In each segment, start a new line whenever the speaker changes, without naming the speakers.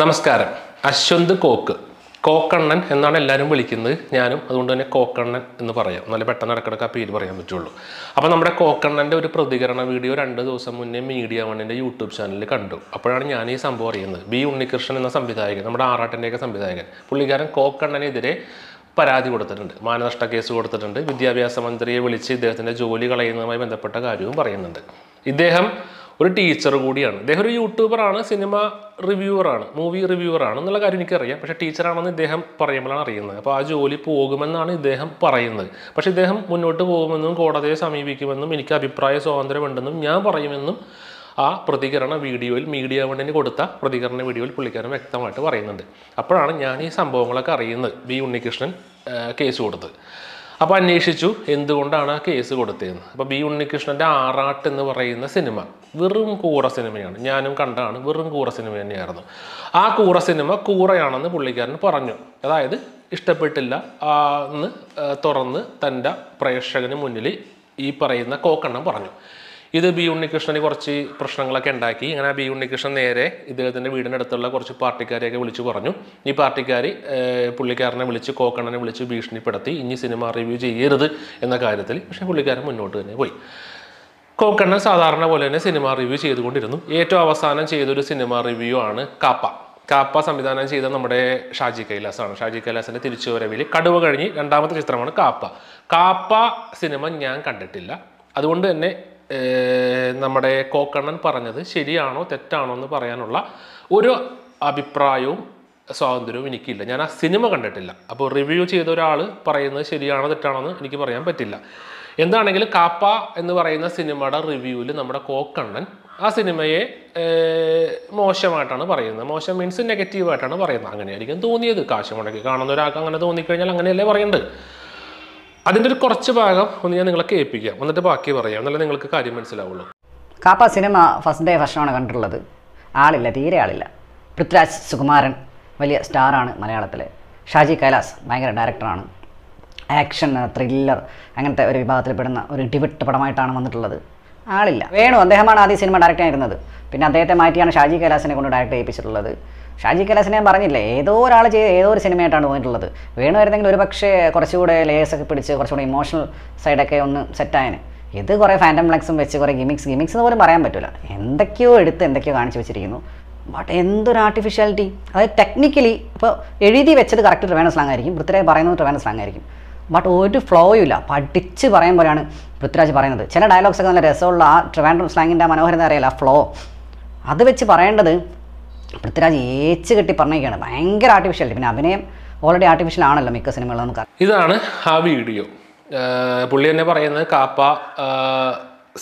നമസ്കാരം അശ്വന്ത് കോക്ക് കോക്കണ്ണൻ എന്നാണ് എല്ലാവരും വിളിക്കുന്നത് ഞാനും അതുകൊണ്ട് തന്നെ കോക്കണ്ണൻ എന്ന് പറയാം നല്ല പെട്ടെന്ന് ഇടക്കിടക്ക് ആ പേര് പറയാൻ പറ്റുള്ളൂ അപ്പോൾ നമ്മുടെ കോക്കണ്ണൻ്റെ ഒരു പ്രതികരണ വീഡിയോ രണ്ട് ദിവസം മുന്നേ മീഡിയ വണ്ണിൻ്റെ യൂട്യൂബ് ചാനലിൽ കണ്ടു അപ്പോഴാണ് ഞാൻ ഈ സംഭവം അറിയുന്നത് ബി ഉണ്ണികൃഷ്ണൻ എന്ന സംവിധായകൻ നമ്മുടെ ആറാട്ടൻ്റെയൊക്കെ സംവിധായകൻ പുള്ളിക്കാരൻ കോക്കണ്ണനെതിരെ പരാതി കൊടുത്തിട്ടുണ്ട് മാനനഷ്ട കേസ് കൊടുത്തിട്ടുണ്ട് വിദ്യാഭ്യാസ മന്ത്രിയെ വിളിച്ച് ഇദ്ദേഹത്തിൻ്റെ ജോലി കളയുന്നതുമായി ബന്ധപ്പെട്ട കാര്യവും പറയുന്നുണ്ട് ഇദ്ദേഹം ഒരു ടീച്ചർ കൂടിയാണ് ഇദ്ദേഹം ഒരു യൂട്യൂബറാണ് സിനിമ റിവ്യൂവറാണ് മൂവി റിവ്യൂവറാണ് എന്നുള്ള കാര്യം എനിക്കറിയാം പക്ഷേ ടീച്ചറാണെന്ന് ഇദ്ദേഹം പറയുമ്പോഴാണ് അറിയുന്നത് അപ്പോൾ ആ ജോലി പോകുമെന്നാണ് ഇദ്ദേഹം പറയുന്നത് പക്ഷേ ഇദ്ദേഹം മുന്നോട്ട് പോകുമെന്നും കോടതിയെ സമീപിക്കുമെന്നും എനിക്ക് അഭിപ്രായ സ്വാതന്ത്ര്യമുണ്ടെന്നും ഞാൻ പറയുമെന്നും ആ പ്രതികരണ വീഡിയോയിൽ മീഡിയ വണ്ണിന് കൊടുത്ത പ്രതികരണ വീഡിയോയിൽ പുള്ളിക്കാരൻ വ്യക്തമായിട്ട് പറയുന്നുണ്ട് അപ്പോഴാണ് ഞാൻ ഈ സംഭവങ്ങളൊക്കെ അറിയുന്നത് ബി ഉണ്ണികൃഷ്ണൻ കേസ് കൊടുത്തത് അപ്പോൾ അന്വേഷിച്ചു എന്തുകൊണ്ടാണ് ആ കേസ് കൊടുത്തതെന്ന് അപ്പോൾ ബി ഉണ്ണികൃഷ്ണൻ്റെ ആറാട്ട് എന്ന് പറയുന്ന സിനിമ വെറും കൂറ സിനിമയാണ് ഞാനും കണ്ടാണ് വെറും കൂറ സിനിമ തന്നെയായിരുന്നു ആ കൂറ സിനിമ കൂറയാണെന്ന് പുള്ളിക്കാരൻ പറഞ്ഞു അതായത് ഇഷ്ടപ്പെട്ടില്ല എന്ന് തുറന്ന് തൻ്റെ പ്രേക്ഷകന് മുന്നിൽ ഈ പറയുന്ന കോക്കണ്ണം പറഞ്ഞു ഇത് ബി ഉണ്ണികൃഷ്ണന് കുറച്ച് പ്രശ്നങ്ങളൊക്കെ ഉണ്ടാക്കി അങ്ങനെ ബി ഉണ്ണികൃഷ്ണൻ നേരെ ഇദ്ദേഹത്തിൻ്റെ അടുത്തുള്ള കുറച്ച് പാർട്ടിക്കാരെയൊക്കെ വിളിച്ചു പറഞ്ഞു ഈ പാർട്ടിക്കാർ പുള്ളിക്കാരനെ വിളിച്ച് കോക്കണ്ണനെ വിളിച്ച് ഭീഷണിപ്പെടുത്തി ഇനി സിനിമ റിവ്യൂ ചെയ്യരുത് എന്ന കാര്യത്തിൽ പക്ഷേ പുള്ളിക്കാരൻ മുന്നോട്ട് തന്നെ പോയി കോക്കണ്ണൻ സാധാരണ പോലെ തന്നെ സിനിമ റിവ്യൂ ചെയ്തുകൊണ്ടിരുന്നു ഏറ്റവും അവസാനം ചെയ്തൊരു സിനിമ റിവ്യൂ ആണ് കാപ്പ കാപ്പ സംവിധാനം ചെയ്ത നമ്മുടെ ഷാജി കൈലാസാണ് ഷാജി കൈലാസിൻ്റെ വരവിൽ കടുവ കഴിഞ്ഞ് രണ്ടാമത്തെ ചിത്രമാണ് കാപ്പ കാപ്പ സിനിമ ഞാൻ കണ്ടിട്ടില്ല അതുകൊണ്ട് തന്നെ നമ്മുടെ കോക്കണ്ണൻ പറഞ്ഞത് ശരിയാണോ തെറ്റാണോ എന്ന് പറയാനുള്ള ഒരു അഭിപ്രായവും സ്വാതന്ത്ര്യവും എനിക്കില്ല ഞാൻ ആ സിനിമ കണ്ടിട്ടില്ല അപ്പോൾ റിവ്യൂ ചെയ്ത ഒരാൾ പറയുന്നത് ശരിയാണോ തെറ്റാണോ എന്ന് എനിക്ക് പറയാൻ പറ്റില്ല എന്താണെങ്കിലും കാപ്പ എന്ന് പറയുന്ന സിനിമയുടെ റിവ്യൂവിൽ നമ്മുടെ കോക്കണ്ണൻ ആ സിനിമയെ മോശമായിട്ടാണ് പറയുന്നത് മോശം മീൻസ് നെഗറ്റീവായിട്ടാണ് പറയുന്നത് അങ്ങനെയായിരിക്കും തോന്നിയത് കാശ് മുടക്കി കാണുന്ന ഒരാൾക്ക് അങ്ങനെ തോന്നിക്കഴിഞ്ഞാൽ അങ്ങനെയല്ലേ പറയേണ്ടത് അതിൻ്റെ ഒരു കുറച്ച് ഭാഗം ഒന്ന് ഞാൻ നിങ്ങളെ കേൾപ്പിക്കാം എന്നിട്ട് ബാക്കി പറയാം എന്നാലേ നിങ്ങൾക്ക് കാര്യം മനസ്സിലാവുള്ളൂ
കാപ്പ സിനിമ ഫസ്റ്റ് ഡേ ഫസ്റ്റാണ് കണ്ടിട്ടുള്ളത് ആളില്ല തീരെ ആളില്ല പൃഥ്വിരാജ് സുകുമാരൻ വലിയ സ്റ്റാറാണ് മലയാളത്തിൽ ഷാജി കൈലാസ് ഭയങ്കര ഡയറക്ടറാണ് ആക്ഷൻ ത്രില്ലർ അങ്ങനത്തെ ഒരു വിഭാഗത്തിൽപ്പെടുന്ന ഒരു ഡിവിട്ട് പടമായിട്ടാണ് വന്നിട്ടുള്ളത് ആളില്ല വേണു അദ്ദേഹമാണ് ആദ്യം സിനിമ ഡയറക്റ്റ് ആയിരുന്നത് പിന്നെ അദ്ദേഹത്തെ മാറ്റിയാണ് ഷാജി കൈലാസിനെ കൊണ്ട് ഡയറക്റ്റ് ചെയ്യിപ്പിച്ചിട്ടുള്ളത് ഷാജി കലാസിനെ ഞാൻ പറഞ്ഞില്ല ഏതോ ഒരാൾ ചെയ്ത് ഏതോ ഒരു സിനിമയായിട്ടാണ് പോയിട്ടുള്ളത് വേണമായിരുന്നെങ്കിൽ ഒരു പക്ഷേ കുറച്ചുകൂടെ ലേയേഴ്സ് ഒക്കെ പിടിച്ച് കുറച്ചുകൂടെ ഇമോഷണൽ സൈഡൊക്കെ ഒന്ന് സെറ്റായന് ഇത് കുറേ ഫാൻറ്റം ഫ്ലക്സും വെച്ച് കുറേ ഗിമിക്സ് ഗിമിക്സ് എന്ന് പോലും പറയാൻ പറ്റില്ല എന്തൊക്കെയോ എടുത്ത് എന്തൊക്കെയോ കാണിച്ചു വെച്ചിരിക്കുന്നു ബട്ട് എന്തൊരു ആർട്ടിഫിഷ്യാലിറ്റി അതായത് ടെക്നിക്കലി ഇപ്പോൾ എഴുതി വെച്ചത് കറക്റ്റ് ട്രിവാന സ്ലാങ് ആയിരിക്കും പൃഥ്വിരാജ് പറയുന്നത് ട്രിവാന സ്ലാങ് ആയിരിക്കും ബട്ട് ഒരു ഫ്ലോയും ഇല്ല പഠിച്ച് പറയാൻ പോലെയാണ് പൃഥ്വിരാജ് പറയുന്നത് ചില ഡയലോഗ്സ് ഒക്കെ നല്ല രസമുള്ള ആ ട്രിവാൻഡ്രം സ്ലാങ്ങിൻ്റെ മനോഹരത അറിയില്ല ആ ഫ്ലോ അത് വെച്ച് പറയേണ്ടത് പൃഥ്വിരാജ് ഏച്ച് കെട്ടി പറഞ്ഞേക്കാണ് ഭയങ്കര ആർട്ടിഫിഷ്യൽ പിന്നെ അഭിനയം ഓൾറെഡി ആർട്ടിഫിഷ്യൽ ആണല്ലോ മിക്ക സിനിമകളും
ഇതാണ് ആ വീഡിയോ പുള്ളി തന്നെ പറയുന്നത് കാപ്പ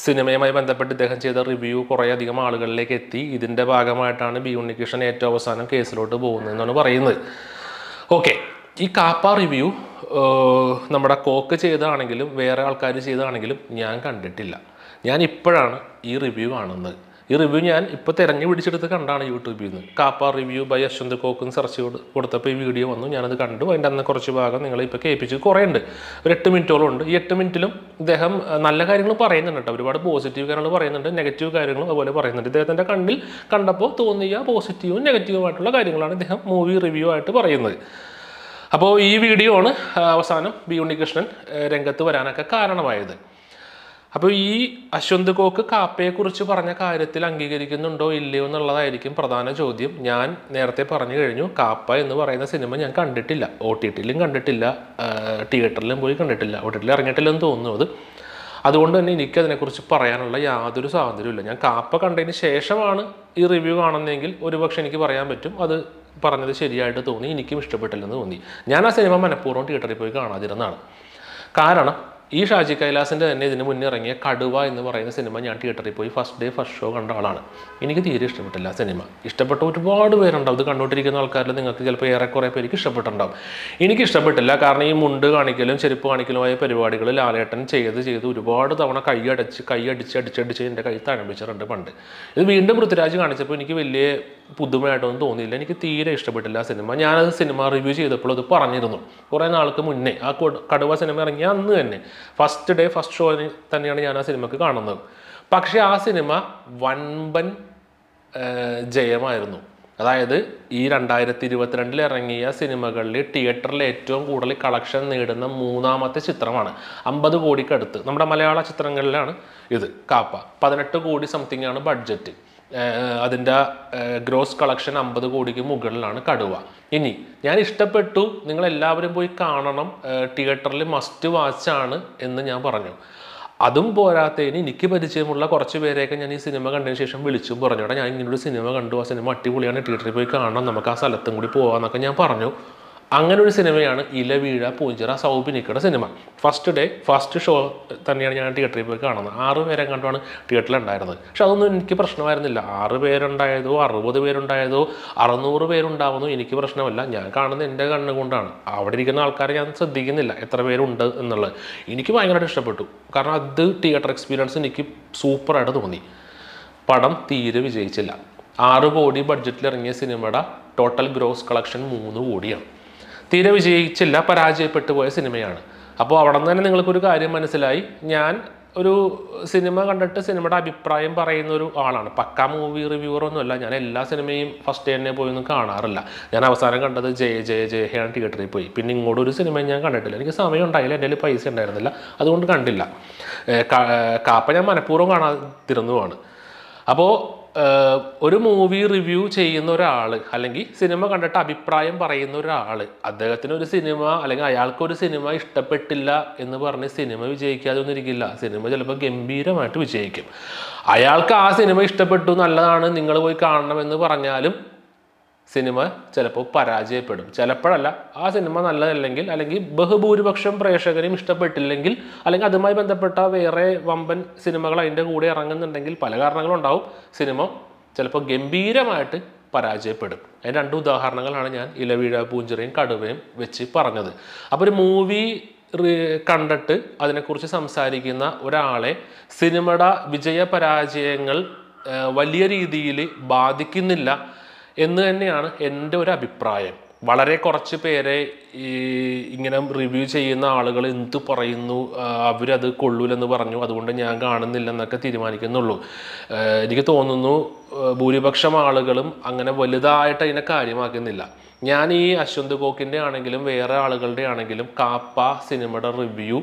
സിനിമയുമായി ബന്ധപ്പെട്ട് ഇദ്ദേഹം ചെയ്ത റിവ്യൂ കുറേ അധികം ആളുകളിലേക്ക് എത്തി ഇതിൻ്റെ ഭാഗമായിട്ടാണ് ബി ഉണ്ണികൃഷ്ണൻ ഏറ്റവും അവസാനം കേസിലോട്ട് പോകുന്നതെന്നാണ് പറയുന്നത് ഓക്കെ ഈ കാപ്പ റിവ്യൂ നമ്മുടെ കോക്ക് ചെയ്തതാണെങ്കിലും വേറെ ആൾക്കാർ ചെയ്തതാണെങ്കിലും ഞാൻ കണ്ടിട്ടില്ല ഞാൻ ഇപ്പോഴാണ് ഈ റിവ്യൂ കാണുന്നത് ഈ റിവ്യൂ ഞാൻ ഇപ്പോൾ തിരഞ്ഞു പിടിച്ചെടുത്ത് കണ്ടാണ് യൂട്യൂബിൽ നിന്ന് Kaapa review by Ashwanth Kok search ചെയ്ത് കൊടുത്തപ്പോൾ ഈ വീഡിയോ വന്നു ഞാനത് കണ്ടു അതിൻ്റെ അന്ന് കുറച്ച് ഭാഗം നിങ്ങളെ ഇപ്പോൾ കേൾപ്പിച്ച് കുറേ ഉണ്ട് ഒരു എട്ട് മിനിറ്റോളം ഉണ്ട് ഈ എട്ട് മിനിറ്റിലും ഇദ്ദേഹം നല്ല കാര്യങ്ങൾ പറയുന്നുണ്ട് കേട്ടോ ഒരുപാട് പോസിറ്റീവ് കാര്യങ്ങൾ പറയുന്നുണ്ട് നെഗറ്റീവ് കാര്യങ്ങളും അതുപോലെ പറയുന്നുണ്ട് ഇദ്ദേഹത്തിൻ്റെ കണ്ണിൽ കണ്ടപ്പോൾ തോന്നിയ പോസിറ്റീവും നെഗറ്റീവുമായിട്ടുള്ള കാര്യങ്ങളാണ് ഇദ്ദേഹം മൂവി റിവ്യൂ ആയിട്ട് പറയുന്നത് അപ്പോൾ ഈ വീഡിയോ ആണ് അവസാനം ബി ഉണ്ണികൃഷ്ണൻ രംഗത്ത് വരാനൊക്കെ കാരണമായത് അപ്പോൾ ഈ അശ്വന്ത് കോക്ക് കാപ്പയെക്കുറിച്ച് പറഞ്ഞ കാര്യത്തിൽ അംഗീകരിക്കുന്നുണ്ടോ ഇല്ലയോ എന്നുള്ളതായിരിക്കും പ്രധാന ചോദ്യം ഞാൻ നേരത്തെ പറഞ്ഞു കഴിഞ്ഞു കാപ്പ എന്ന് പറയുന്ന സിനിമ ഞാൻ കണ്ടിട്ടില്ല ഒ ടി ടിയിലും കണ്ടിട്ടില്ല തിയേറ്ററിലും പോയി കണ്ടിട്ടില്ല ഒ ടി ടിയിൽ ഇറങ്ങിയിട്ടില്ലെന്ന് തോന്നുന്നു അത് അതുകൊണ്ട് തന്നെ എനിക്ക് അതിനെക്കുറിച്ച് പറയാനുള്ള യാതൊരു സ്വാതന്ത്ര്യമില്ല ഞാൻ കാപ്പ കണ്ടതിന് ശേഷമാണ് ഈ റിവ്യൂ കാണുന്നതെങ്കിൽ ഒരുപക്ഷെ എനിക്ക് പറയാൻ പറ്റും അത് പറഞ്ഞത് ശരിയായിട്ട് തോന്നി എനിക്കും ഇഷ്ടപ്പെട്ടില്ലെന്ന് തോന്നി ഞാൻ ആ സിനിമ മനഃപൂർവ്വം തിയേറ്ററിൽ പോയി കാണാതിരുന്നതാണ് കാരണം ഈ ഷാജി കൈലാസിൻ്റെ തന്നെ ഇതിന് മുന്നേ ഇറങ്ങിയ കടുവ എന്ന് പറയുന്ന സിനിമ ഞാൻ തിയേറ്ററിൽ പോയി ഫസ്റ്റ് ഡേ ഫസ്റ്റ് ഷോ കണ്ട ആളാണ് എനിക്ക് തീരെ ഇഷ്ടപ്പെട്ടില്ല സിനിമ ഇഷ്ടപ്പെട്ട ഒരുപാട് പേരുണ്ടാവും അത് കണ്ടുകൊണ്ടിരിക്കുന്ന ആൾക്കാരിൽ നിങ്ങൾക്ക് ചിലപ്പോൾ ഏറെക്കുറെ പേർക്ക് ഇഷ്ടപ്പെട്ടിട്ടുണ്ടാവും എനിക്ക് ഇഷ്ടപ്പെട്ടില്ല കാരണം ഈ മുണ്ട് കാണിക്കലും ചെരുപ്പ് കാണിക്കലുമായ പരിപാടികൾ ലാലേട്ടൻ ചെയ്ത് ചെയ്ത് ഒരുപാട് തവണ കൈ അടച്ച് കൈ അടിച്ച് അടിച്ചടിച്ച് എൻ്റെ കൈ തഴമ്പിച്ചിട്ടുണ്ട് പണ്ട് ഇത് വീണ്ടും പൃഥ്വിരാജ് കാണിച്ചപ്പോൾ എനിക്ക് വലിയ പുതുമയായിട്ടൊന്നും തോന്നിയില്ല എനിക്ക് തീരെ ഇഷ്ടപ്പെട്ടില്ല ആ സിനിമ ഞാനത് സിനിമ റിവ്യൂ ചെയ്തപ്പോൾ അത് പറഞ്ഞിരുന്നു കുറേ നാൾക്ക് മുന്നേ ആ കടുവ സിനിമ ഇറങ്ങിയ അന്ന് തന്നെ ഫസ്റ്റ് ഡേ ഫസ്റ്റ് ഷോ തന്നെയാണ് ഞാൻ ആ സിനിമയ്ക്ക് കാണുന്നത് പക്ഷേ ആ സിനിമ വൻപൻ ജയമായിരുന്നു അതായത് ഈ രണ്ടായിരത്തി ഇരുപത്തിരണ്ടിൽ ഇറങ്ങിയ സിനിമകളിൽ തിയേറ്ററിൽ ഏറ്റവും കൂടുതൽ കളക്ഷൻ നേടുന്ന മൂന്നാമത്തെ ചിത്രമാണ് അമ്പത് കോടിക്കടുത്ത് നമ്മുടെ മലയാള ചിത്രങ്ങളിലാണ് ഇത് കാപ്പ പതിനെട്ട് കോടി സംതിങ് ആണ് ബഡ്ജറ്റ് അതിൻ്റെ ഗ്രോസ് കളക്ഷൻ അമ്പത് കോടിക്ക് മുകളിലാണ് കടുവ ഇനി ഞാൻ ഇഷ്ടപ്പെട്ടു നിങ്ങൾ എല്ലാവരും പോയി കാണണം തിയേറ്ററിൽ മസ്റ്റ് വാച്ച് ആണ് എന്ന് ഞാൻ പറഞ്ഞു അതും പോരാത്തതിന് എനിക്ക് പരിചയമുള്ള കുറച്ച് പേരെയൊക്കെ ഞാൻ ഈ സിനിമ കണ്ടതിന് ശേഷം വിളിച്ചും പറഞ്ഞു ഞാൻ ഇങ്ങനൊരു സിനിമ കണ്ടു ആ സിനിമ അടിപൊളിയാണ് തിയേറ്ററിൽ പോയി കാണണം നമുക്ക് ആ സ്ഥലത്തും കൂടി പോകാമെന്നൊക്കെ ഞാൻ പറഞ്ഞു അങ്ങനെ ഒരു സിനിമയാണ് ഇലവീഴ പൂഞ്ചിറ സൗബിനിക്കയുടെ സിനിമ ഫസ്റ്റ് ഡേ ഫസ്റ്റ് ഷോ തന്നെയാണ് ഞാൻ തിയേറ്ററിൽ പോയി കാണുന്നത് ആറ് പേരെ കണ്ടാണ് തിയേറ്ററിൽ ഉണ്ടായിരുന്നത് പക്ഷെ അതൊന്നും എനിക്ക് പ്രശ്നമായിരുന്നില്ല ആറ് പേരുണ്ടായതോ അറുപത് പേരുണ്ടായതോ അറുന്നൂറ് പേരുണ്ടാവുന്നോ എനിക്ക് പ്രശ്നമല്ല ഞാൻ കാണുന്നത് എൻ്റെ കണ്ണുകൊണ്ടാണ് അവിടെ ഇരിക്കുന്ന ആൾക്കാരെ ഞാൻ ശ്രദ്ധിക്കുന്നില്ല എത്ര പേരുണ്ട് എന്നുള്ളത് എനിക്ക് ഭയങ്കരമായിട്ട് ഇഷ്ടപ്പെട്ടു കാരണം അത് തിയേറ്റർ എക്സ്പീരിയൻസ് എനിക്ക് സൂപ്പറായിട്ട് തോന്നി പടം തീരെ വിജയിച്ചില്ല ആറ് കോടി ബഡ്ജറ്റിൽ ഇറങ്ങിയ സിനിമയുടെ ടോട്ടൽ ഗ്രോസ് കളക്ഷൻ മൂന്ന് കോടിയാണ് തീരെ വിജയിച്ചില്ല പരാജയപ്പെട്ടു പോയ സിനിമയാണ് അപ്പോൾ അവിടെ നിന്ന് തന്നെ നിങ്ങൾക്കൊരു കാര്യം മനസ്സിലായി ഞാൻ ഒരു സിനിമ കണ്ടിട്ട് സിനിമയുടെ അഭിപ്രായം പറയുന്ന ഒരു ആളാണ് പക്ക മൂവി റിവ്യൂവറൊന്നുമല്ല ഞാൻ എല്ലാ സിനിമയും ഫസ്റ്റ് തന്നെ പോയൊന്നും കാണാറില്ല ഞാൻ അവസാനം കണ്ടത് ജയ ജയ ജയ ഹേ തിയേറ്ററിൽ പോയി പിന്നെ ഇങ്ങോട്ട് ഒരു സിനിമയും ഞാൻ കണ്ടിട്ടില്ല എനിക്ക് സമയം ഉണ്ടായില്ല എൻ്റെ പൈസ ഉണ്ടായിരുന്നില്ല അതുകൊണ്ട് കണ്ടില്ല കാപ്പ ഞാൻ മനഃപൂർവ്വം കാണാതിരുന്നതുമാണ് അപ്പോൾ ഒരു മൂവി റിവ്യൂ ചെയ്യുന്ന ഒരാൾ അല്ലെങ്കിൽ സിനിമ കണ്ടിട്ട് അഭിപ്രായം പറയുന്ന ഒരാൾ അദ്ദേഹത്തിന് ഒരു സിനിമ അല്ലെങ്കിൽ അയാൾക്കൊരു സിനിമ ഇഷ്ടപ്പെട്ടില്ല എന്ന് പറഞ്ഞ് സിനിമ വിജയിക്കാതെ ഒന്നിരിക്കില്ല സിനിമ ചിലപ്പോൾ ഗംഭീരമായിട്ട് വിജയിക്കും അയാൾക്ക് ആ സിനിമ ഇഷ്ടപ്പെട്ടു നല്ലതാണ് നിങ്ങൾ പോയി കാണണം എന്ന് പറഞ്ഞാലും സിനിമ ചിലപ്പോൾ പരാജയപ്പെടും ചിലപ്പോഴല്ല ആ സിനിമ നല്ലതല്ലെങ്കിൽ അല്ലെങ്കിൽ ബഹുഭൂരിപക്ഷം പ്രേക്ഷകരും ഇഷ്ടപ്പെട്ടില്ലെങ്കിൽ അല്ലെങ്കിൽ അതുമായി ബന്ധപ്പെട്ട വേറെ വമ്പൻ സിനിമകൾ അതിൻ്റെ കൂടെ ഇറങ്ങുന്നുണ്ടെങ്കിൽ പല കാരണങ്ങളുണ്ടാവും സിനിമ ചിലപ്പോൾ ഗംഭീരമായിട്ട് പരാജയപ്പെടും അതിന് രണ്ട് ഉദാഹരണങ്ങളാണ് ഞാൻ ഇലവീഴ പൂഞ്ചിറയും കടുവയും വെച്ച് പറഞ്ഞത് അപ്പോൾ ഒരു മൂവി കണ്ടിട്ട് അതിനെക്കുറിച്ച് സംസാരിക്കുന്ന ഒരാളെ സിനിമയുടെ വിജയ പരാജയങ്ങൾ വലിയ രീതിയിൽ ബാധിക്കുന്നില്ല എന്ന് തന്നെയാണ് എൻ്റെ ഒരു അഭിപ്രായം വളരെ കുറച്ച് പേരെ ഈ ഇങ്ങനെ റിവ്യൂ ചെയ്യുന്ന ആളുകൾ എന്ത് പറയുന്നു അവരത് കൊള്ളൂലെന്ന് പറഞ്ഞു അതുകൊണ്ട് ഞാൻ കാണുന്നില്ലെന്നൊക്കെ തീരുമാനിക്കുന്നുള്ളൂ എനിക്ക് തോന്നുന്നു ഭൂരിപക്ഷം ആളുകളും അങ്ങനെ വലുതായിട്ട് അതിനെ കാര്യമാക്കുന്നില്ല ഞാൻ ഈ അശ്വന്ത് കോക്കിൻ്റെ ആണെങ്കിലും വേറെ ആളുകളുടെ ആണെങ്കിലും കാപ്പ സിനിമയുടെ റിവ്യൂ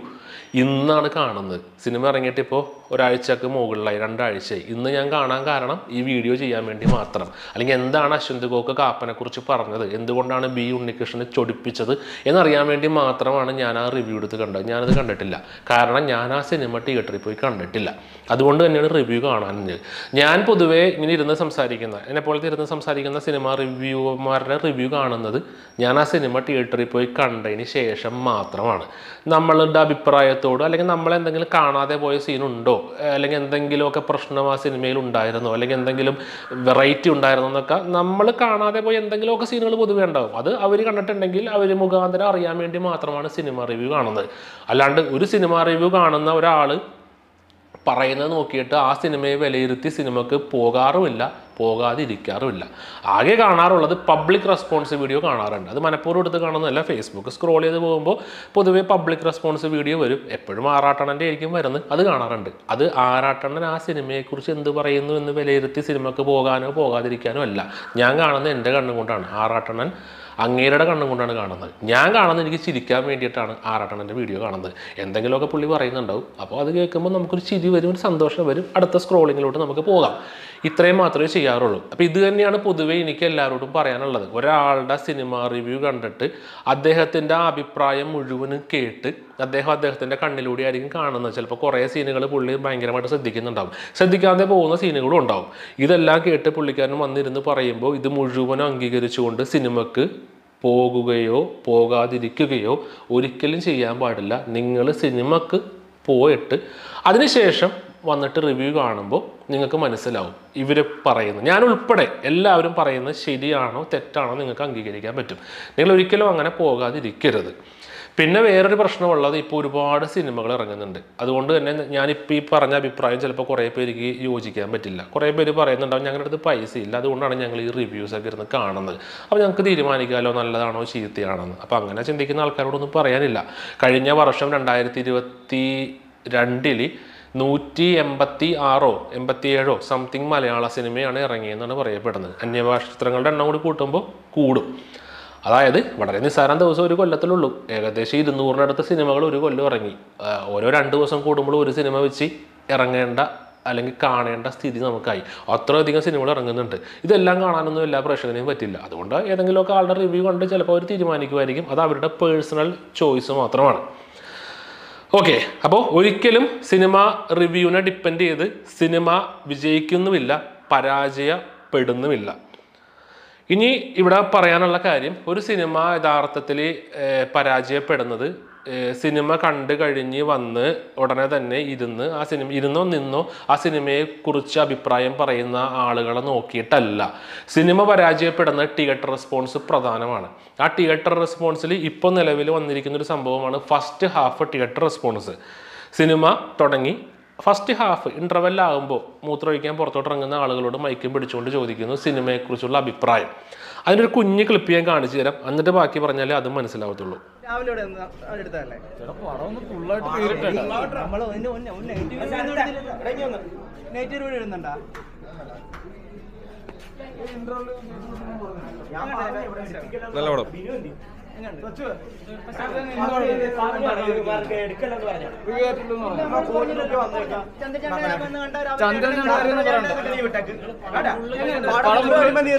ഇന്നാണ് കാണുന്നത് സിനിമ ഇറങ്ങിയിട്ട് ഇപ്പോൾ ഒരാഴ്ചക്ക് മുകളിലായി രണ്ടാഴ്ചയായി ഇന്ന് ഞാൻ കാണാൻ കാരണം ഈ വീഡിയോ ചെയ്യാൻ വേണ്ടി മാത്രം അല്ലെങ്കിൽ എന്താണ് അശ്വന്ത് ഗോക്ക് കാപ്പനെക്കുറിച്ച് പറഞ്ഞത് എന്തുകൊണ്ടാണ് ബി ഉണ്ണികൃഷ്ണനെ ചൊടിപ്പിച്ചത് എന്നറിയാൻ വേണ്ടി മാത്രമാണ് ഞാൻ ആ റിവ്യൂ എടുത്ത് കണ്ടത് ഞാനത് കണ്ടിട്ടില്ല കാരണം ഞാൻ ആ സിനിമ തിയേറ്ററിൽ പോയി കണ്ടിട്ടില്ല അതുകൊണ്ട് തന്നെയാണ് റിവ്യൂ കാണാനത് ഞാൻ പൊതുവേ ഇങ്ങനെ ഇരുന്ന് സംസാരിക്കുന്ന എന്നെ ഇരുന്ന് സംസാരിക്കുന്ന സിനിമ റിവ്യൂമാരുടെ റിവ്യൂ കാണുന്നത് ഞാൻ ആ സിനിമ തിയേറ്ററിൽ പോയി കണ്ടതിന് ശേഷം മാത്രമാണ് നമ്മളുടെ അഭിപ്രായം അഭിപ്രായത്തോടോ അല്ലെങ്കിൽ നമ്മളെന്തെങ്കിലും കാണാതെ പോയ സീനുണ്ടോ അല്ലെങ്കിൽ എന്തെങ്കിലുമൊക്കെ പ്രശ്നം ആ സിനിമയിൽ ഉണ്ടായിരുന്നോ അല്ലെങ്കിൽ എന്തെങ്കിലും വെറൈറ്റി ഉണ്ടായിരുന്നോ എന്നൊക്കെ നമ്മൾ കാണാതെ പോയ എന്തെങ്കിലുമൊക്കെ സീനുകൾ പൊതുവേ ഉണ്ടാവും അത് അവർ കണ്ടിട്ടുണ്ടെങ്കിൽ അവർ മുഖാന്തരം അറിയാൻ വേണ്ടി മാത്രമാണ് സിനിമ റിവ്യൂ കാണുന്നത് അല്ലാണ്ട് ഒരു സിനിമ റിവ്യൂ കാണുന്ന ഒരാൾ പറയുന്നത് നോക്കിയിട്ട് ആ സിനിമയെ വിലയിരുത്തി സിനിമക്ക് പോകാറുമില്ല പോകാതിരിക്കാറുമില്ല ആകെ കാണാറുള്ളത് പബ്ലിക് റെസ്പോൺസ് വീഡിയോ കാണാറുണ്ട് അത് മനഃപൂർവ്വം എടുത്ത് കാണുന്നതല്ല ഫേസ്ബുക്ക് സ്ക്രോൾ ചെയ്ത് പോകുമ്പോൾ പൊതുവേ പബ്ലിക് റെസ്പോൺസ് വീഡിയോ വരും എപ്പോഴും ആറാട്ടണൻ്റെ ആയിരിക്കും വരുന്നത് അത് കാണാറുണ്ട് അത് ആറാട്ടണ്ണൻ ആ സിനിമയെക്കുറിച്ച് എന്ത് പറയുന്നു എന്ന് വിലയിരുത്തി സിനിമക്ക് പോകാനോ പോകാതിരിക്കാനോ അല്ല ഞാൻ കാണുന്നത് എൻ്റെ കണ്ണുകൊണ്ടാണ് ആറാട്ടണ്ണൻ അങ്ങേരുടെ കണ്ണും കൊണ്ടാണ് കാണുന്നത് ഞാൻ കാണുന്നത് എനിക്ക് ചിരിക്കാൻ വേണ്ടിയിട്ടാണ് ആറാട്ടണൻ്റെ വീഡിയോ കാണുന്നത് എന്തെങ്കിലുമൊക്കെ പുള്ളി പറയുന്നുണ്ടാവും അപ്പോൾ അത് കേൾക്കുമ്പോൾ നമുക്കൊരു ചിരി വരും ഒരു സന്തോഷം വരും അടുത്ത സ്ക്രോളിങ്ങിലോട്ട് നമുക്ക് പോകാം ഇത്രയും മാത്രമേ ചെയ്യാറുള്ളൂ അപ്പോൾ ഇത് തന്നെയാണ് പൊതുവേ എനിക്ക് എല്ലാവരോടും പറയാനുള്ളത് ഒരാളുടെ സിനിമ റിവ്യൂ കണ്ടിട്ട് അദ്ദേഹത്തിൻ്റെ അഭിപ്രായം മുഴുവനും കേട്ട് അദ്ദേഹം അദ്ദേഹത്തിൻ്റെ കണ്ണിലൂടെ ആയിരിക്കും കാണുന്നത് ചിലപ്പോൾ കുറേ സീനുകൾ പുള്ളി ഭയങ്കരമായിട്ട് ശ്രദ്ധിക്കുന്നുണ്ടാവും ശ്രദ്ധിക്കാതെ പോകുന്ന സീനുകളും ഉണ്ടാവും ഇതെല്ലാം കേട്ട് പുള്ളിക്കാരൻ വന്നിരുന്ന് പറയുമ്പോൾ ഇത് മുഴുവനും അംഗീകരിച്ചുകൊണ്ട് സിനിമക്ക് പോകുകയോ പോകാതിരിക്കുകയോ ഒരിക്കലും ചെയ്യാൻ പാടില്ല നിങ്ങൾ സിനിമക്ക് പോയിട്ട് അതിനുശേഷം വന്നിട്ട് റിവ്യൂ കാണുമ്പോൾ നിങ്ങൾക്ക് മനസ്സിലാവും ഇവർ പറയുന്നത് ഞാൻ ഉൾപ്പെടെ എല്ലാവരും പറയുന്നത് ശരിയാണോ തെറ്റാണോ നിങ്ങൾക്ക് അംഗീകരിക്കാൻ പറ്റും നിങ്ങൾ ഒരിക്കലും അങ്ങനെ പോകാതിരിക്കരുത് പിന്നെ വേറൊരു പ്രശ്നമുള്ളത് ഇപ്പോൾ ഒരുപാട് സിനിമകൾ ഇറങ്ങുന്നുണ്ട് അതുകൊണ്ട് തന്നെ ഞാനിപ്പോൾ ഈ പറഞ്ഞ അഭിപ്രായം ചിലപ്പോൾ കുറേ പേർക്ക് യോജിക്കാൻ പറ്റില്ല കുറേ പേര് പറയുന്നുണ്ടാവും ഞങ്ങളുടെ അടുത്ത് പൈസ ഇല്ല അതുകൊണ്ടാണ് ഞങ്ങൾ ഈ റിവ്യൂസ് ഒക്കെ ഇരുന്ന് കാണുന്നത് അപ്പോൾ ഞങ്ങൾക്ക് തീരുമാനിക്കാമല്ലോ നല്ലതാണോ ചീത്തയാണെന്ന് അപ്പോൾ അങ്ങനെ ചിന്തിക്കുന്ന ആൾക്കാരോടൊന്നും പറയാനില്ല കഴിഞ്ഞ വർഷം രണ്ടായിരത്തി ഇരുപത്തി രണ്ടിൽ നൂറ്റി എൺപത്തി ആറോ എൺപത്തിയേഴോ സംതിങ് മലയാള സിനിമയാണ് ഇറങ്ങിയെന്നാണ് പറയപ്പെടുന്നത് അന്യഭാഷ ചിത്രങ്ങളുടെ എണ്ണം കൂടി കൂട്ടുമ്പോൾ കൂടും അതായത് വളരെ നിസ്സാരം ദിവസം ഒരു കൊല്ലത്തിലുള്ളൂ ഏകദേശം ഇരുന്നൂറിനടുത്ത് സിനിമകൾ ഒരു കൊല്ലം ഇറങ്ങി ഓരോ രണ്ട് ദിവസം കൂടുമ്പോൾ ഒരു സിനിമ വെച്ച് ഇറങ്ങേണ്ട അല്ലെങ്കിൽ കാണേണ്ട സ്ഥിതി നമുക്കായി അത്രയധികം സിനിമകൾ ഇറങ്ങുന്നുണ്ട് ഇതെല്ലാം കാണാനൊന്നും എല്ലാ പ്രേക്ഷകനെയും പറ്റില്ല അതുകൊണ്ട് ഏതെങ്കിലുമൊക്കെ ആളുടെ റിവ്യൂ കണ്ട് ചിലപ്പോൾ അവർ തീരുമാനിക്കുമായിരിക്കും അത് അവരുടെ പേഴ്സണൽ ചോയ്സ് മാത്രമാണ് ഓക്കെ അപ്പോൾ ഒരിക്കലും സിനിമ റിവ്യൂവിനെ ഡിപ്പെൻഡ് ചെയ്ത് സിനിമ വിജയിക്കുന്നുമില്ല പരാജയപ്പെടുന്നുമില്ല ഇനി ഇവിടെ പറയാനുള്ള കാര്യം ഒരു സിനിമ യഥാർത്ഥത്തിൽ പരാജയപ്പെടുന്നത് സിനിമ കണ്ടു കഴിഞ്ഞ് വന്ന് ഉടനെ തന്നെ ഇരുന്ന് ആ സിനിമ ഇരുന്നോ നിന്നോ ആ സിനിമയെക്കുറിച്ച് അഭിപ്രായം പറയുന്ന ആളുകളെ നോക്കിയിട്ടല്ല സിനിമ പരാജയപ്പെടുന്ന തിയേറ്റർ റെസ്പോൺസ് പ്രധാനമാണ് ആ തിയേറ്റർ റെസ്പോൺസിൽ ഇപ്പോൾ നിലവിൽ വന്നിരിക്കുന്ന ഒരു സംഭവമാണ് ഫസ്റ്റ് ഹാഫ് തിയേറ്റർ റെസ്പോൺസ് സിനിമ തുടങ്ങി ഫസ്റ്റ് ഹാഫ് ഇൻ്റർവെല്ലാകുമ്പോൾ മൂത്രമൊഴിക്കാൻ പുറത്തോട്ട് ഇറങ്ങുന്ന ആളുകളോട് മൈക്കും പിടിച്ചുകൊണ്ട് ചോദിക്കുന്നു സിനിമയെക്കുറിച്ചുള്ള അഭിപ്രായം അതിനൊരു കുഞ്ഞ് ക്ലിപ്പ് ഞാൻ കാണിച്ചു തരാം എന്നിട്ട് ബാക്കി പറഞ്ഞാലേ അതും മനസ്സിലാവത്തുള്ളൂ
രാവിലെ നല്ല പടം ചന്ദ്രൻ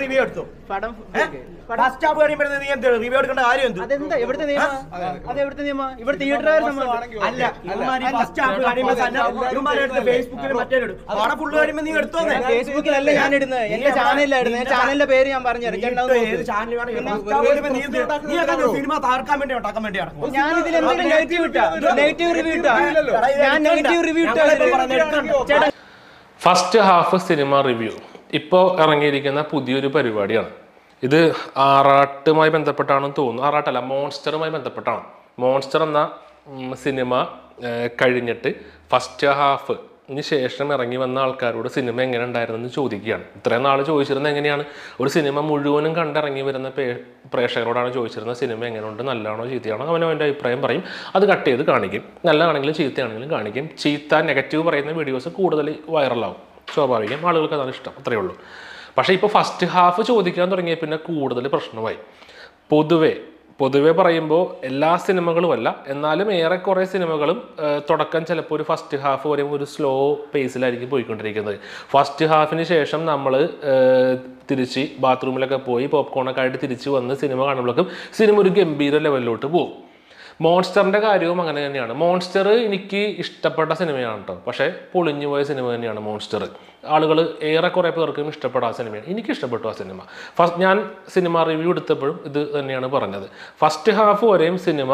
റിവ്യൂ എടുത്തു പടം റിവ്യൂ അല്ല ഫേസ്ബുക്കിൽ മറ്റേ നീ ഫേസ്ബുക്കിലല്ല ഞാൻ ഇടുന്നത് എന്റെ ചാനലിന്റെ പേര് ഞാൻ സിനിമ ഞാൻ നെഗറ്റീവ് ഇട്ടാ നെഗറ്റീവ് റിവ്യൂ ഇട്ടാ ഞാൻ റിവ്യൂ ഇട്ടാ
ഫസ്റ്റ് ഹാഫ് സിനിമ റിവ്യൂ ഇപ്പോൾ ഇറങ്ങിയിരിക്കുന്ന പുതിയൊരു പരിപാടിയാണ് ഇത് ആറാട്ടുമായി ബന്ധപ്പെട്ടാണെന്ന് തോന്നുന്നു ആറാട്ടല്ല മോൺസ്റ്ററുമായി ബന്ധപ്പെട്ടാണ് മോൺസ്റ്റർ എന്ന സിനിമ കഴിഞ്ഞിട്ട് ഫസ്റ്റ് ഹാഫ് ഇതിന് ശേഷം ഇറങ്ങി വന്ന ആൾക്കാരോട് സിനിമ എങ്ങനെ ഉണ്ടായിരുന്നെന്ന് ചോദിക്കുകയാണ് ഇത്രയും നാൾ ചോദിച്ചിരുന്നത് എങ്ങനെയാണ് ഒരു സിനിമ മുഴുവനും കണ്ടിറങ്ങി വരുന്ന പേ പ്രേക്ഷകരോടാണ് ചോദിച്ചിരുന്നത് സിനിമ എങ്ങനെയുണ്ട് നല്ലതാണോ ചീത്തയാണോ അവൻ അവൻ്റെ അഭിപ്രായം പറയും അത് കട്ട് ചെയ്ത് കാണിക്കും നല്ലതാണെങ്കിലും ചീത്തയാണെങ്കിലും കാണിക്കും ചീത്ത നെഗറ്റീവ് പറയുന്ന വീഡിയോസ് കൂടുതൽ വൈറലാവും സ്വാഭാവികം ആളുകൾക്ക് അതാണ് ഇഷ്ടം അത്രയേ ഉള്ളൂ പക്ഷേ ഇപ്പോൾ ഫസ്റ്റ് ഹാഫ് ചോദിക്കാൻ തുടങ്ങിയ പിന്നെ കൂടുതൽ പ്രശ്നമായി പൊതുവെ പൊതുവെ പറയുമ്പോൾ എല്ലാ സിനിമകളുമല്ല എന്നാലും ഏറെക്കുറെ സിനിമകളും തുടക്കം ചിലപ്പോൾ ഒരു ഫസ്റ്റ് ഹാഫ് വരെ ഒരു സ്ലോ പേസിലായിരിക്കും പോയിക്കൊണ്ടിരിക്കുന്നത് ഫസ്റ്റ് ഹാഫിന് ശേഷം നമ്മൾ തിരിച്ച് ബാത്റൂമിലൊക്കെ പോയി പോപ്കോണൊക്കെ ആയിട്ട് തിരിച്ച് വന്ന് സിനിമ കാണുമ്പോഴേക്കും സിനിമ ഒരു ഗംഭീര ലെവലിലോട്ട് പോകും മോൺസ്റ്ററിൻ്റെ കാര്യവും അങ്ങനെ തന്നെയാണ് മോൺസ്റ്റർ എനിക്ക് ഇഷ്ടപ്പെട്ട സിനിമയാണ് കേട്ടോ പക്ഷേ പൊളിഞ്ഞു പോയ സിനിമ തന്നെയാണ് മോൺസ്റ്റർ ആളുകൾ ഏറെക്കുറെ പേർക്കും ഇഷ്ടപ്പെട്ട ആ സിനിമയാണ് എനിക്ക് ഇഷ്ടപ്പെട്ടു ആ സിനിമ ഫസ്റ്റ് ഞാൻ സിനിമ റിവ്യൂ എടുത്തപ്പോഴും ഇത് തന്നെയാണ് പറഞ്ഞത് ഫസ്റ്റ് ഹാഫ് വരെയും സിനിമ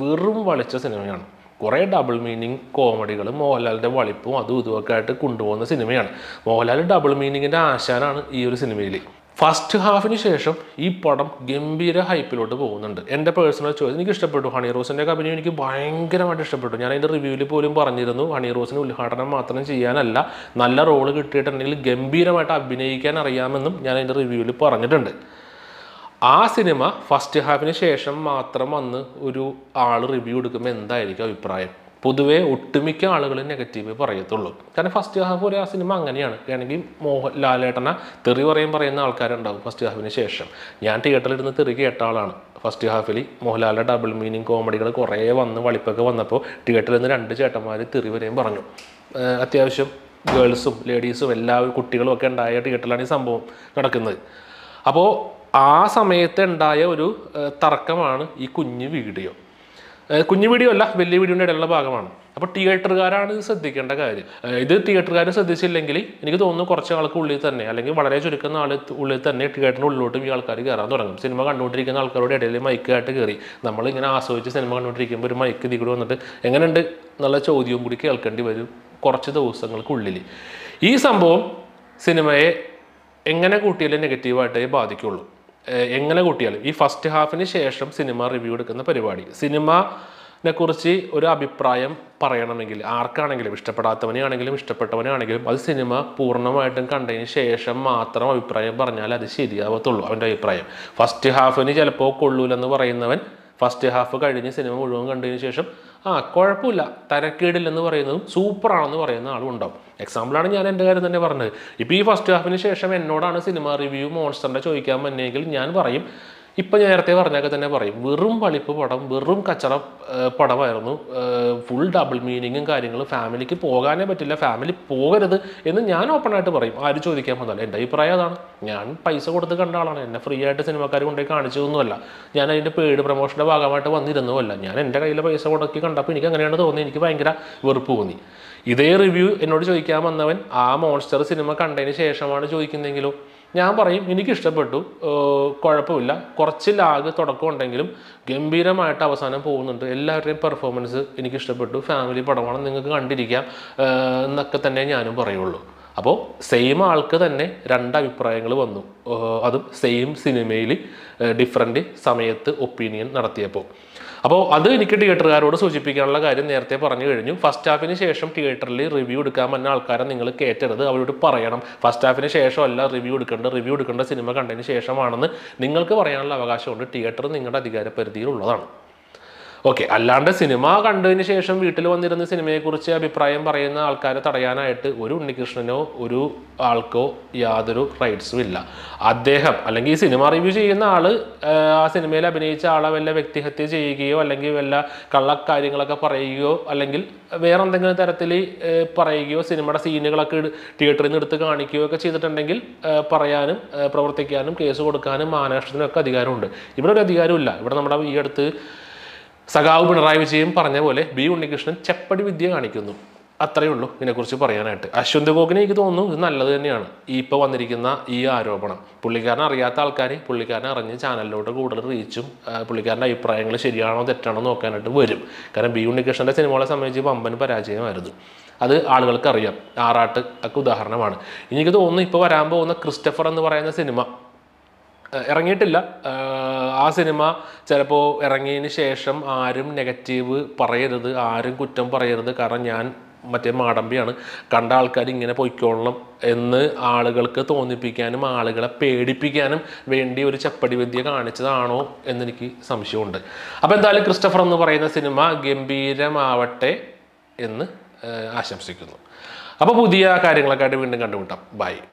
വെറും വളിച്ച സിനിമയാണ് കുറേ ഡബിൾ മീനിങ് കോമഡികളും മോഹൻലാലിൻ്റെ വളിപ്പും അതും ഇതുമൊക്കെ ആയിട്ട് കൊണ്ടുപോകുന്ന സിനിമയാണ് മോഹൻലാൽ ഡബിൾ മീനിങ്ങിൻ്റെ ആശാനാണ് ഈ ഒരു സിനിമയിൽ ഫസ്റ്റ് ഹാഫിന് ശേഷം ഈ പടം ഗംഭീര ഹൈപ്പിലോട്ട് പോകുന്നുണ്ട് എൻ്റെ പേഴ്സണൽ ചോയ്സ് എനിക്ക് ഇഷ്ടപ്പെട്ടു ഹണി റോസിൻ്റെ അഭിനയം എനിക്ക് ഭയങ്കരമായിട്ട് ഇഷ്ടപ്പെട്ടു ഞാൻ അതിൻ്റെ റിവ്യൂവിൽ പോലും പറഞ്ഞിരുന്നു ഹണി റോസിന് ഉദ്ഘാടനം മാത്രം ചെയ്യാനല്ല നല്ല റോള് കിട്ടിയിട്ടുണ്ടെങ്കിൽ ഗംഭീരമായിട്ട് അഭിനയിക്കാൻ അറിയാമെന്നും ഞാൻ അതിൻ്റെ റിവ്യൂവിൽ പറഞ്ഞിട്ടുണ്ട് ആ സിനിമ ഫസ്റ്റ് ഹാഫിന് ശേഷം മാത്രം വന്ന് ഒരു ആൾ റിവ്യൂ എടുക്കുമ്പോൾ എന്തായിരിക്കും അഭിപ്രായം പൊതുവേ ഒട്ടുമിക്ക ആളുകൾ നെഗറ്റീവ് പറയത്തുള്ളൂ കാരണം ഫസ്റ്റ് ഹാഫ് ഒരു ആ സിനിമ അങ്ങനെയാണ് ആണെങ്കിൽ മോഹൻലാലേട്ടനെ തെറി പറയും പറയുന്ന ആൾക്കാരുണ്ടാവും ഫസ്റ്റ് ഹാഫിന് ശേഷം ഞാൻ തിയേറ്ററിലിരുന്ന് തെറി കേട്ട ആളാണ് ഫസ്റ്റ് ഹാഫിൽ മോഹൻലാലിൻ്റെ ഡബിൾ മീനിങ് കോമഡികൾ കുറേ വന്ന് വളിപ്പൊക്കെ വന്നപ്പോൾ തിയേറ്ററിൽ നിന്ന് രണ്ട് ചേട്ടന്മാർ തെറി വരെയും പറഞ്ഞു അത്യാവശ്യം ഗേൾസും ലേഡീസും എല്ലാ കുട്ടികളും ഒക്കെ ഉണ്ടായ തിയേറ്ററിലാണ് ഈ സംഭവം നടക്കുന്നത് അപ്പോൾ ആ സമയത്ത് ഉണ്ടായ ഒരു തർക്കമാണ് ഈ കുഞ്ഞു വീഡിയോ കുഞ്ഞു വീഡിയോ അല്ല വലിയ വീഡിയോൻ്റെ ഇടയിലുള്ള ഭാഗമാണ് അപ്പോൾ തിയേറ്ററുകാരാണ് ഇത് ശ്രദ്ധിക്കേണ്ട കാര്യം ഇത് തിയേറ്ററുകാർ ശ്രദ്ധിച്ചില്ലെങ്കിൽ എനിക്ക് തോന്നുന്നു കുറച്ച് ആൾക്ക് ഉള്ളിൽ തന്നെ അല്ലെങ്കിൽ വളരെ ചുരുക്കുന്ന ആൾ ഉള്ളിൽ തന്നെ തിയേറ്ററിന് ഉള്ളിലോട്ടും ഈ ആൾക്കാർ കയറാൻ തുടങ്ങും സിനിമ കണ്ടുകൊണ്ടിരിക്കുന്ന ആൾക്കാരുടെ ഇടയിൽ മൈക്കായിട്ട് കയറി നമ്മൾ ഇങ്ങനെ ആസ്വദിച്ച് സിനിമ കണ്ടുകൊണ്ടിരിക്കുമ്പോൾ ഒരു മൈക്ക് ഇതിൽ വന്നിട്ട് എങ്ങനെയുണ്ട് എന്നുള്ള ചോദ്യവും കൂടി കേൾക്കേണ്ടി വരും കുറച്ച് ദിവസങ്ങൾക്കുള്ളിൽ ഈ സംഭവം സിനിമയെ എങ്ങനെ കൂട്ടിയാലേ നെഗറ്റീവായിട്ടേ ബാധിക്കുള്ളൂ എങ്ങനെ കൂട്ടിയാലും ഈ ഫസ്റ്റ് ഹാഫിന് ശേഷം സിനിമ റിവ്യൂ എടുക്കുന്ന പരിപാടി സിനിമ കുറിച്ച് ഒരു അഭിപ്രായം പറയണമെങ്കിൽ ആർക്കാണെങ്കിലും ഇഷ്ടപ്പെടാത്തവനെയാണെങ്കിലും ഇഷ്ടപ്പെട്ടവനാണെങ്കിലും അത് സിനിമ പൂർണ്ണമായിട്ടും കണ്ടതിന് ശേഷം മാത്രം അഭിപ്രായം പറഞ്ഞാൽ അത് ശരിയാവത്തുള്ളൂ അവൻ്റെ അഭിപ്രായം ഫസ്റ്റ് ഹാഫിന് ചിലപ്പോൾ കൊള്ളൂലെന്ന് പറയുന്നവൻ ഫസ്റ്റ് ഹാഫ് കഴിഞ്ഞ് സിനിമ മുഴുവൻ കണ്ടതിന് ശേഷം ആ കുഴപ്പമില്ല തരക്കേടില്ല എന്ന് പറയുന്നതും സൂപ്പറാണെന്ന് പറയുന്ന ആളും ഉണ്ടാവും എക്സാമ്പിളാണ് ഞാൻ എൻ്റെ കാര്യം തന്നെ പറഞ്ഞത് ഇപ്പോൾ ഈ ഫസ്റ്റ് ഹാഫിന് ശേഷം എന്നോടാണ് സിനിമ റിവ്യൂ മോൺസ്റ്ററിൻ്റെ ചോദിക്കാൻ വന്നെങ്കിൽ ഞാൻ പറയും ഇപ്പം ഞാൻ നേരത്തെ പറഞ്ഞൊക്കെ തന്നെ പറയും വെറും വളിപ്പ് പടം വെറും കച്ചറ പടമായിരുന്നു ഫുൾ ഡബിൾ മീനിങ്ങും കാര്യങ്ങളും ഫാമിലിക്ക് പോകാനേ പറ്റില്ല ഫാമിലി പോകരുത് എന്ന് ഞാൻ ഓപ്പണായിട്ട് പറയും ആര് ചോദിക്കാൻ വന്നാലും എൻ്റെ അഭിപ്രായം അതാണ് ഞാൻ പൈസ കൊടുത്ത് കണ്ട ആളാണ് എന്നെ ഫ്രീ ആയിട്ട് സിനിമക്കാർ കൊണ്ടുപോയി കാണിച്ചതൊന്നുമല്ല ഞാൻ അതിൻ്റെ പേഡ് പ്രൊമോഷൻ്റെ ഭാഗമായിട്ട് വന്നിരുന്നുമല്ല ഞാൻ എൻ്റെ കയ്യിലെ പൈസ കൊടുക്കി കണ്ടപ്പോൾ എനിക്ക് അങ്ങനെയാണ് തോന്നി എനിക്ക് ഭയങ്കര വെറുപ്പ് തോന്നി ഇതേ റിവ്യൂ എന്നോട് ചോദിക്കാൻ വന്നവൻ ആ മോൺസ്റ്റർ സിനിമ കണ്ടതിന് ശേഷമാണ് ചോദിക്കുന്നതെങ്കിലും ഞാൻ പറയും എനിക്ക് ഇഷ്ടപ്പെട്ടു കുഴപ്പമില്ല കുറച്ച് ലാഗ് തുടക്കം ഉണ്ടെങ്കിലും ഗംഭീരമായിട്ട് അവസാനം പോകുന്നുണ്ട് എല്ലാവരുടെയും പെർഫോമൻസ് എനിക്ക് ഇഷ്ടപ്പെട്ടു ഫാമിലി പടമാണ് നിങ്ങൾക്ക് കണ്ടിരിക്കാം എന്നൊക്കെ തന്നെ ഞാനും പറയുള്ളൂ അപ്പോൾ സെയിം ആൾക്ക് തന്നെ രണ്ട് അഭിപ്രായങ്ങൾ വന്നു അതും സെയിം സിനിമയിൽ ഡിഫറെൻ്റ് സമയത്ത് ഒപ്പീനിയൻ നടത്തിയപ്പോൾ അപ്പോൾ അത് എനിക്ക് തിയേറ്ററുകാരോട് സൂചിപ്പിക്കാനുള്ള കാര്യം നേരത്തെ പറഞ്ഞു കഴിഞ്ഞു ഫസ്റ്റ് ഹാഫിന് ശേഷം തിയേറ്ററിൽ റിവ്യൂ എടുക്കാൻ വന്ന ആൾക്കാരെ നിങ്ങൾ കയറ്റരുത് അവരോട് പറയണം ഫസ്റ്റ് ഹാഫിന് ശേഷമല്ല റിവ്യൂ എടുക്കേണ്ട റിവ്യൂ എടുക്കേണ്ട സിനിമ കണ്ടതിന് ശേഷമാണെന്ന് നിങ്ങൾക്ക് പറയാനുള്ള അവകാശമുണ്ട് തിയേറ്റർ നിങ്ങളുടെ അധികാര പരിധിയിലുള്ളതാണ് ഓക്കെ അല്ലാണ്ട് സിനിമ കണ്ടതിന് ശേഷം വീട്ടിൽ വന്നിരുന്ന സിനിമയെക്കുറിച്ച് അഭിപ്രായം പറയുന്ന ആൾക്കാരെ തടയാനായിട്ട് ഒരു ഉണ്ണികൃഷ്ണനോ ഒരു ആൾക്കോ യാതൊരു റൈറ്റ്സും ഇല്ല അദ്ദേഹം അല്ലെങ്കിൽ ഈ സിനിമ റിവ്യൂ ചെയ്യുന്ന ആൾ ആ സിനിമയിൽ അഭിനയിച്ച ആളെ വല്ല വ്യക്തിഹത്യ ചെയ്യുകയോ അല്ലെങ്കിൽ വല്ല കള്ളക്കാര്യങ്ങളൊക്കെ പറയുകയോ അല്ലെങ്കിൽ വേറെ എന്തെങ്കിലും തരത്തിൽ പറയുകയോ സിനിമയുടെ സീനുകളൊക്കെ തിയേറ്ററിൽ നിന്ന് എടുത്ത് കാണിക്കുകയോ ഒക്കെ ചെയ്തിട്ടുണ്ടെങ്കിൽ പറയാനും പ്രവർത്തിക്കാനും കേസ് കൊടുക്കാനും മാനേഷത്തിനും ഒക്കെ അധികാരമുണ്ട് ഇവിടെ ഒരു അധികാരമില്ല ഇവിടെ നമ്മുടെ ഈ അടുത്ത് സഖാവ് പിണറായി വിജയൻ പറഞ്ഞ പോലെ ബി ഉണ്ണികൃഷ്ണൻ ചെപ്പടി വിദ്യ കാണിക്കുന്നു അത്രയേ ഉള്ളൂ ഇതിനെക്കുറിച്ച് പറയാനായിട്ട് അശ്വന്ത് ഗോകിന് എനിക്ക് തോന്നുന്നു ഇത് നല്ലത് തന്നെയാണ് ഈ ഇപ്പോൾ വന്നിരിക്കുന്ന ഈ ആരോപണം പുള്ളിക്കാരനെ അറിയാത്ത ആൾക്കാർ പുള്ളിക്കാരനെ അറിഞ്ഞ് ചാനലിലോട്ട് കൂടുതൽ റീച്ചും പുള്ളിക്കാരൻ്റെ അഭിപ്രായങ്ങൾ ശരിയാണോ തെറ്റാണോ നോക്കാനായിട്ട് വരും കാരണം ബി ഉണ്ണികൃഷ്ണൻ്റെ സിനിമകളെ സംബന്ധിച്ച് പമ്പൻ പരാജയമായിരുന്നു അത് ആളുകൾക്ക് അറിയാം ആറാട്ട് ഒക്കെ ഉദാഹരണമാണ് എനിക്ക് തോന്നുന്നു ഇപ്പോൾ വരാൻ പോകുന്ന ക്രിസ്റ്റഫർ എന്ന് പറയുന്ന സിനിമ ഇറങ്ങിയിട്ടില്ല ആ സിനിമ ചിലപ്പോൾ ഇറങ്ങിയതിന് ശേഷം ആരും നെഗറ്റീവ് പറയരുത് ആരും കുറ്റം പറയരുത് കാരണം ഞാൻ മറ്റേ മാടമ്പിയാണ് കണ്ട ആൾക്കാർ ഇങ്ങനെ പൊയ്ക്കോളണം എന്ന് ആളുകൾക്ക് തോന്നിപ്പിക്കാനും ആളുകളെ പേടിപ്പിക്കാനും വേണ്ടി ഒരു ചപ്പടി വിദ്യ കാണിച്ചതാണോ എന്നെനിക്ക് സംശയമുണ്ട് അപ്പോൾ എന്തായാലും ക്രിസ്റ്റഫർ എന്ന് പറയുന്ന സിനിമ ഗംഭീരമാവട്ടെ എന്ന് ആശംസിക്കുന്നു അപ്പോൾ പുതിയ കാര്യങ്ങളൊക്കെ ആയിട്ട് വീണ്ടും കണ്ടുമുട്ടാം ബൈ